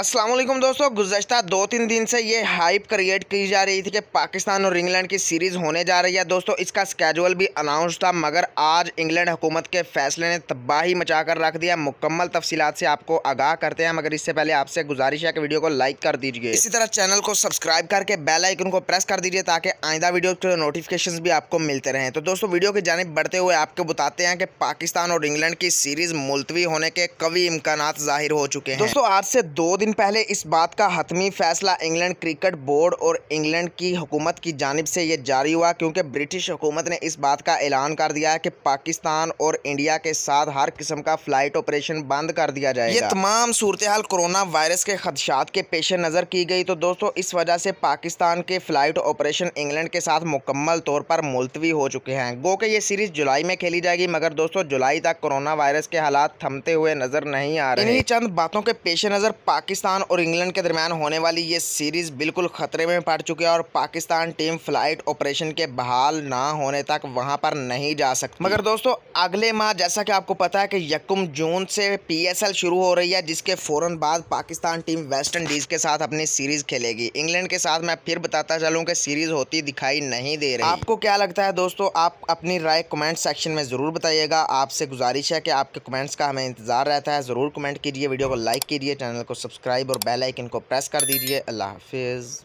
السلام علیکم دوستو گزشتہ دو تین دن سے یہ ہائپ کریٹ کی جا رہی تھی کہ پاکستان اور انگلینڈ کی سیریز ہونے جا رہی ہے دوستو اس کا سکیجول بھی اناؤنس تھا مگر آج انگلینڈ حکومت کے فیصلے نے تباہی مچا کر رکھ دیا مکمل تفصیلات سے آپ کو آگاہ کرتے ہیں مگر اس سے سے پہلے آپ گزارش ہے کہ ویڈیو کو لائک کر دیجئے اسی طرح چینل کو سبسکرائب کر کے بیل آئیکن کو پریس کر دیجئے تاکہ آئندہ ویڈیو کے نوٹیفکیشن بھی آپ کو ملتے رہیں تو دوستو ویڈیو کی جانب بڑھتے ہوئے آپ کو بتاتے ہیں کہ پاکستان اور انگلینڈ کی سیریز ملتوی ہونے کے قوی امکانات ظاہر ہو چکے ہیں دوستو آج سے دو دن پہلے اس بات کا حتمی فیصلہ انگلینڈ کرکٹ بورڈ اور انگلینڈ کی حکومت کی جانب سے یہ جاری ہوا کیونکہ بریٹش حکومت نے اس بات کا اعلان کر دیا ہے کہ پاکستان اور انڈیا کے ساتھ ہر قسم کا فلائٹ آپریشن بند کر دیا جائے گا یہ تمام صورتحال کرونا وائرس کے خدشات کے پیش نظر کی گئی تو دوستو اس وجہ سے پاکستان کے فلائٹ آپریشن انگلینڈ کے ساتھ مکمل طور پر ملتوی ہو چکے ہیں گو کہ یہ سیریز جولائی میں کھیلی جائے گی مگر دوستو جولائی تک کرونا وائرس کے حالات تھمتے ہوئے نظر نہیں آ رہے انہی چند باتوں کے پیش نظر پاکستان پاکستان اور انگلینڈ کے درمیان ہونے والی یہ سیریز بالکل خطرے میں پڑ چکی ہے اور پاکستان ٹیم فلائٹ آپریشن کے بحال نہ ہونے تک وہاں پر نہیں جا سکتی مگر دوستو اگلے ماہ جیسا کہ آپ کو پتا ہے کہ یکم جون سے پی ایس ایل شروع ہو رہی ہے جس کے فوراً پاکستان ٹیم ویسٹ انڈیز کے ساتھ اپنی سیریز کھیلے گی انگلینڈ کے ساتھ میں پھر بتاتا چلوں کہ سیریز ہوتی دکھائی نہیں دے رہی آپ کو کیا لگتا ہے دوستو آپ اپنی رائے کمنٹ سیکشن میں ضرور بتائیے گا آپ سے گزارش ہے کہ آپ کے کمنٹس کا ہمیں انتظار رہتا ہے ضرور کمنٹ کیجیے ویڈیو کو لائک کیجیے چینل کو سبسکرائب سبسکرائب اور بیل آئیکن کو پریس کر دیجیے اللہ حافظ